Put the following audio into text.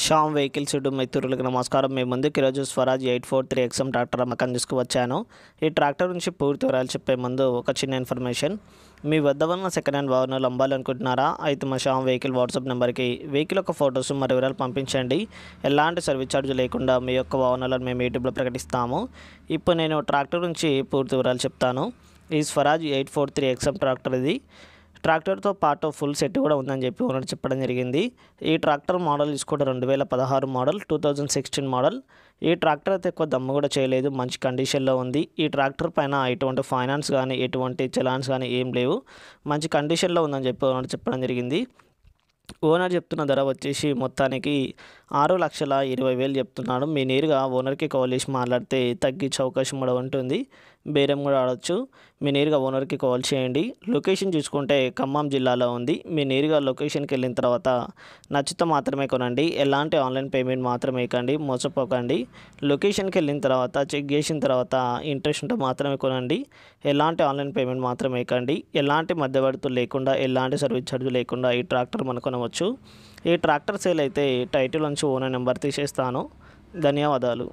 Sam vehicles seat మిత్రులకు నమస్కారం మేము ముందుకు ఈరోజు Swaraj eight four three XM tractor అమ్మకం తీసుకువచ్చాను ఈ ట్రాక్టర్ నుంచి పూర్తి వివరాలు చెప్పే ముందు ఒక చిన్న ఇన్ఫర్మేషన్ మీ వద్ద ఉన్న సెకండ్ హ్యాండ్ వాహనాలు అమ్మాలనుకుంటున్నారా అయితే మా షామ్ వెహికల్ వాట్సాప్ నెంబర్కి వెహికల్ యొక్క ఫొటోస్ మరి వివరాలు పంపించండి ఎలాంటి సర్వీస్ ఛార్జ్ లేకుండా మీ యొక్క వాహనాలను మేము యూట్యూబ్లో ప్రకటిస్తాము ఇప్పుడు నేను ట్రాక్టర్ నుంచి పూర్తి వివరాలు చెప్తాను ఈ Swaraj eight four three XM tractor ఇది ట్రాక్టర్తో పాటు ఫుల్ సెట్ కూడా ఉందని చెప్పి ఓనర్ చెప్పడం జరిగింది ఈ ట్రాక్టర్ మోడల్ తీసుకోవడం రెండు వేల పదహారు model two thousand sixteen model ఈ ట్రాక్టర్ అయితే ఎక్కువ దమ్ము కూడా చేయలేదు మంచి కండిషన్లో ఉంది ఈ ట్రాక్టర్ పైన ఎటువంటి ఫైనాన్స్ కానీ ఎటువంటి చలాన్స్ కానీ ఏం లేవు మంచి కండిషన్లో ఉందని చెప్పి ఓనర్ చెప్పడం జరిగింది ఓనర్ చెప్తున్న ధర వచ్చేసి మొత్తానికి ఆరు లక్షల ఇరవై వేలు చెప్తున్నాడు మీ నేరుగా ఓనర్కి కాల్ చేసి మాట్లాడితే తగ్గించే అవకాశం కూడా ఉంటుంది బేరం కూడా ఆడవచ్చు మీ నేరుగా ఓనర్కి కాల్ చేయండి లొకేషన్ చూసుకుంటే ఖమ్మం జిల్లాలో ఉంది మీ నేరుగా లొకేషన్కి వెళ్ళిన తర్వాత నచ్చితే మాత్రమే కొనండి ఎలాంటి ఆన్లైన్ పేమెంట్ మాత్రమే కండి మోసపోకండి లొకేషన్కి వెళ్ళిన తర్వాత చెక్ చేసిన తర్వాత ఇంట్రెస్ట్ ఉంటే మాత్రమే కొనండి ఎలాంటి ఆన్లైన్ పేమెంట్ మాత్రమే కండి ఎలాంటి మధ్యవర్తులు లేకుండా ఎలాంటి సర్వీస్ ఛార్జ్ లేకుండా ఈ ట్రాక్టర్ మనం కొనవచ్చు ఈ ట్రాక్టర్ సేల్ అయితే టైటిల్ నుంచి ఓనర్ నెంబర్ తీసేస్తాను ధన్యవాదాలు